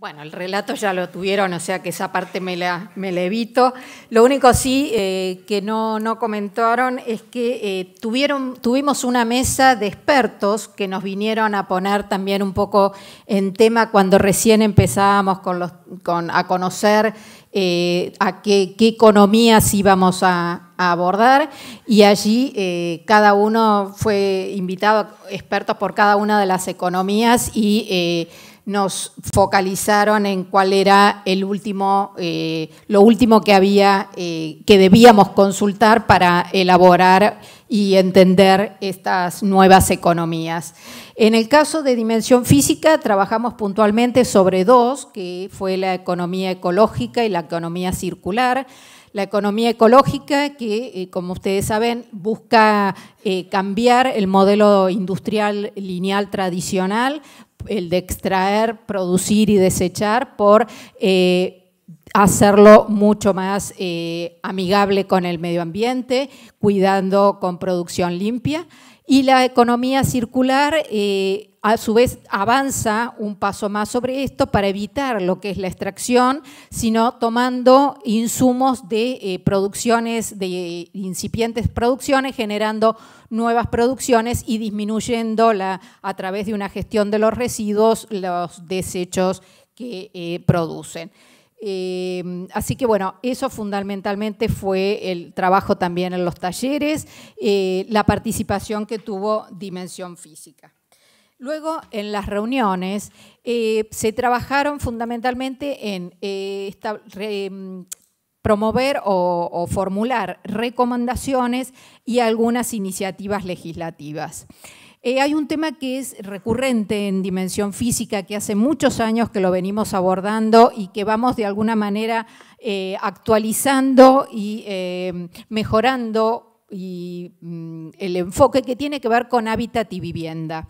Bueno, el relato ya lo tuvieron, o sea que esa parte me la, evito. Lo único sí eh, que no, comentaron es que eh, tuvieron, tuvimos una mesa de expertos que nos vinieron a poner también un poco en tema cuando recién empezábamos con los, a conocer eh, a qué, economías íbamos a, abordar y allí cada uno fue invitado, expertos por cada una de las economías y nos focalizaron en cuál era el último, eh, lo último que había, eh, que debíamos consultar para elaborar y entender estas nuevas economías. En el caso de dimensión física, trabajamos puntualmente sobre dos, que fue la economía ecológica y la economía circular. La economía ecológica, que eh, como ustedes saben, busca cambiar el modelo industrial lineal tradicional el de extraer, producir y desechar por eh, hacerlo mucho más eh, amigable con el medio ambiente, cuidando con producción limpia y la economía circular eh, a su vez avanza un paso más sobre esto para evitar lo que es la extracción, sino tomando insumos de eh, producciones, de incipientes producciones, generando nuevas producciones y disminuyendo la, a través de una gestión de los residuos los desechos que eh, producen. Em, así que bueno, eso fundamentalmente fue el trabajo también en los talleres, eh, la participación que tuvo Dimensión Física. Luego, en las reuniones, eh, se trabajaron fundamentalmente en eh, em, promover o, formular recomendaciones y algunas iniciativas legislativas. Eh, hay un tema que es recurrente en dimensión física, que hace muchos años que lo venimos abordando y que vamos de alguna manera eh, actualizando y eh, mejorando y, mm, el enfoque que tiene que ver con hábitat y vivienda.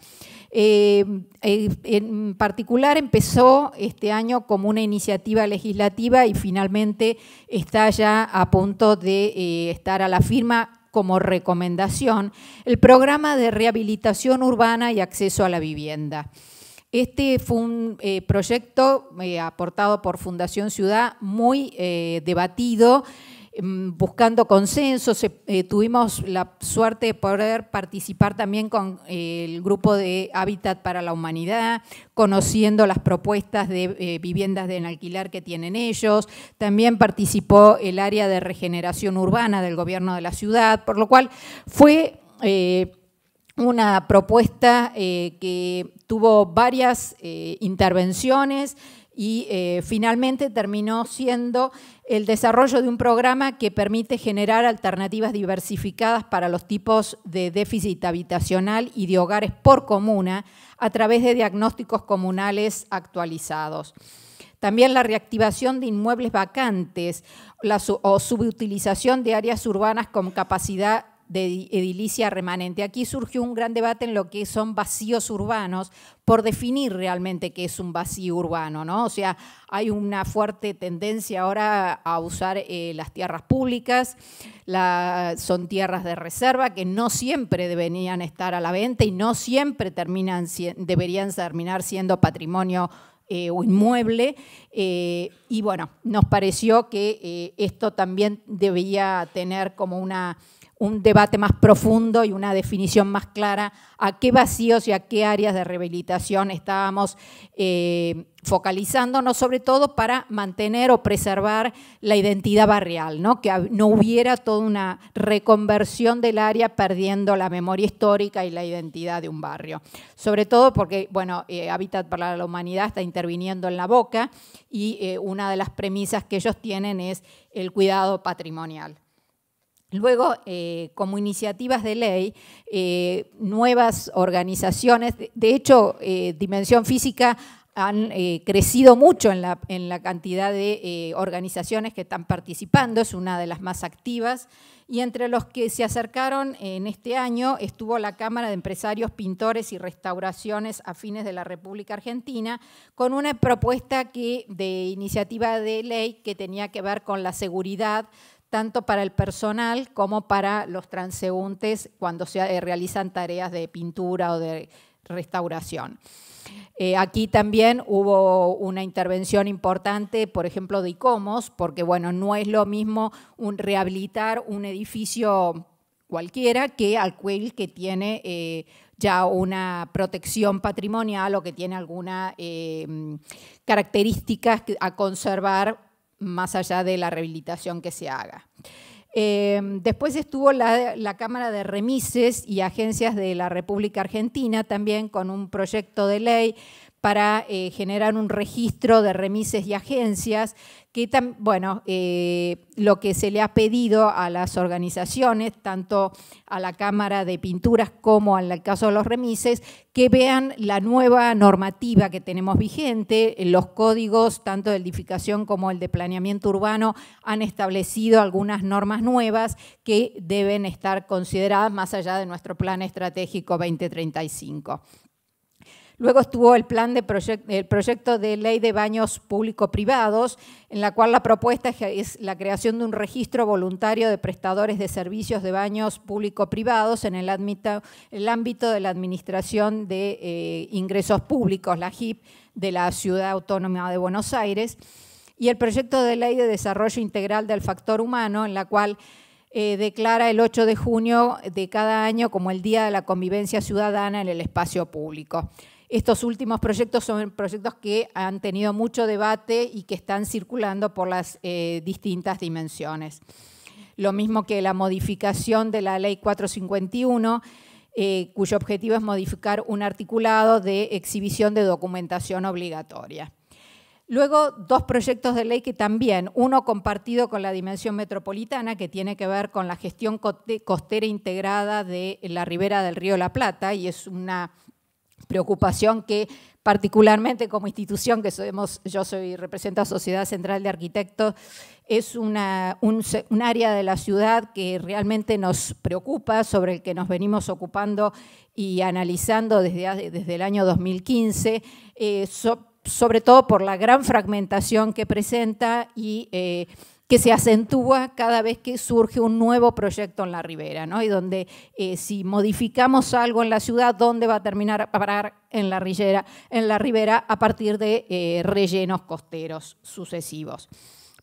en particular empezó este año como una iniciativa legislativa y finalmente está ya a punto de estar a la firma como recomendación el programa de rehabilitación urbana y acceso a la vivienda. Este fue un eh, proyecto eh, aportado por Fundación Ciudad muy eh, debatido Em, buscando consensos. Eh, tuvimos la suerte de poder participar también con eh, el grupo de Hábitat para la Humanidad, conociendo las propuestas de eh, viviendas de en alquilar que tienen ellos. También participó el área de regeneración urbana del gobierno de la ciudad, por lo cual fue una propuesta que tuvo varias intervenciones y eh, finalmente terminó siendo el desarrollo de un programa que permite generar alternativas diversificadas para los tipos de déficit habitacional y de hogares por comuna a través de diagnósticos comunales actualizados. También la reactivación de inmuebles vacantes la, o subutilización de áreas urbanas con capacidad de edilicia remanente. Aquí surgió un gran debate en lo que son vacíos urbanos, por definir realmente qué es un vacío urbano, ¿no? O sea, hay una fuerte tendencia ahora a usar eh, las tierras públicas, son tierras de reserva que no siempre deberían estar a la venta y no siempre terminan, deberían terminar siendo patrimonio eh, o inmueble. Eh, y bueno, nos pareció que esto también debía tener como una un debate más profundo y una definición más clara a qué vacíos y a qué áreas de rehabilitación estábamos eh, focalizándonos, sobre todo para mantener o preservar la identidad barrial, ¿no? que no hubiera toda una reconversión del área perdiendo la memoria histórica y la identidad de un barrio. Sobre todo porque, bueno, eh, Habitat para la Humanidad está interviniendo en la boca y eh, una de las premisas que ellos tienen es el cuidado patrimonial. Luego, eh, como iniciativas de ley, eh, nuevas organizaciones, de hecho, eh, Dimensión Física han crecido mucho en la, cantidad de organizaciones que están participando, es una de las más activas, y entre los que se acercaron en este año estuvo la Cámara de Empresarios, Pintores y Restauraciones Afines de la República Argentina, con una propuesta de iniciativa de ley que tenía que ver con la seguridad tanto para el personal como para los transeúntes cuando se eh, realizan tareas de pintura o de restauración. Eh, aquí también hubo una intervención importante, por ejemplo, de ICOMOS, porque bueno, no es lo mismo rehabilitar un edificio cualquiera que aquel que tiene eh, ya una protección patrimonial o que tiene algunas características a conservar más allá de la rehabilitación que se haga. Eh, después estuvo la, Cámara de Remises y agencias de la República Argentina también con un proyecto de ley para eh, generar un registro de remises y agencias, que bueno, eh, lo que se le ha pedido a las organizaciones, tanto a la Cámara de Pinturas como al caso de los remises, que vean la nueva normativa que tenemos vigente, los códigos tanto de edificación como el de planeamiento urbano han establecido algunas normas nuevas que deben estar consideradas más allá de nuestro plan estratégico 2035. Luego estuvo el plan de el proyecto de ley de baños público-privados, en la cual la propuesta es la creación de un registro voluntario de prestadores de servicios de baños público-privados en el, ámbito de la Administración de eh, Ingresos Públicos, la JIP, de la Ciudad Autónoma de Buenos Aires, y el proyecto de ley de desarrollo integral del factor humano, en la cual eh, declara el 8 de junio de cada año como el Día de la Convivencia Ciudadana en el Espacio Público. Estos últimos proyectos son proyectos que han tenido mucho debate y que están circulando por las eh, distintas dimensiones. Lo mismo que la modificación de la Ley 451, eh, cuyo objetivo es modificar un articulado de exhibición de documentación obligatoria. Luego, dos proyectos de ley que también, uno compartido con la dimensión metropolitana, que tiene que ver con la gestión costera integrada de la ribera del río La Plata, y es una preocupación que particularmente como institución, que somos, yo soy, represento a Sociedad Central de Arquitectos, es un, área de la ciudad que realmente nos preocupa, sobre el que nos venimos ocupando y analizando desde, desde el año 2015, eh, sobre todo por la gran fragmentación que presenta y eh, que se acentúa cada vez que surge un nuevo proyecto en la ribera, ¿no? Y donde eh, si modificamos algo en la ciudad, ¿dónde va a terminar a parar en la ribera, en la ribera a partir de eh, rellenos costeros sucesivos?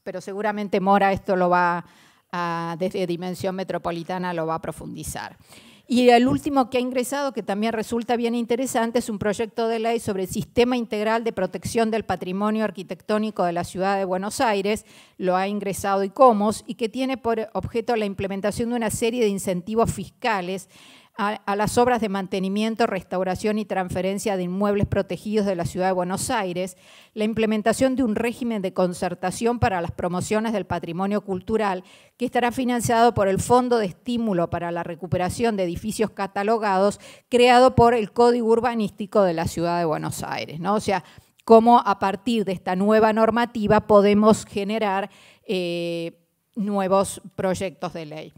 Pero seguramente Mora esto lo va, a, desde dimensión metropolitana, lo va a profundizar. Y el último que ha ingresado, que también resulta bien interesante, es un proyecto de ley sobre el Sistema Integral de Protección del Patrimonio Arquitectónico de la Ciudad de Buenos Aires, lo ha ingresado ICOMOS, y que tiene por objeto la implementación de una serie de incentivos fiscales a, las obras de mantenimiento, restauración y transferencia de inmuebles protegidos de la Ciudad de Buenos Aires, la implementación de un régimen de concertación para las promociones del patrimonio cultural que estará financiado por el Fondo de Estímulo para la Recuperación de Edificios Catalogados creado por el Código Urbanístico de la Ciudad de Buenos Aires. ¿no? O sea, cómo a partir de esta nueva normativa podemos generar eh, nuevos proyectos de ley.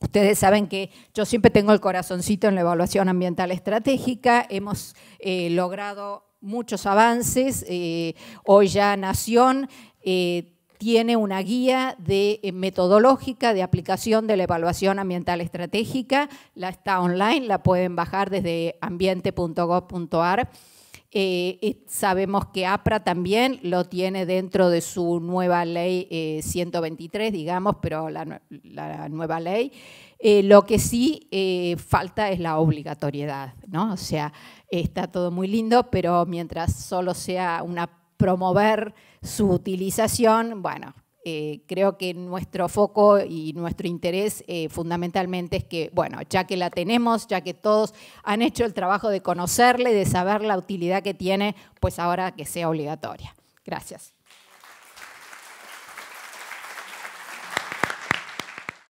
Ustedes saben que yo siempre tengo el corazoncito en la evaluación ambiental estratégica. Hemos eh, logrado muchos avances. Eh, hoy ya Nación eh, tiene una guía de, metodológica de aplicación de la evaluación ambiental estratégica. La está online, la pueden bajar desde ambiente.gov.ar. Eh, sabemos que APRA también lo tiene dentro de su nueva ley 123, eh, digamos, pero la, nueva ley. Eh, lo que sí falta es la obligatoriedad, ¿no? O sea, está todo muy lindo, pero mientras solo sea una promover su utilización, bueno, eh, creo que nuestro foco y nuestro interés eh, fundamentalmente es que, bueno, ya que la tenemos, ya que todos han hecho el trabajo de conocerla y de saber la utilidad que tiene, pues ahora que sea obligatoria. Gracias.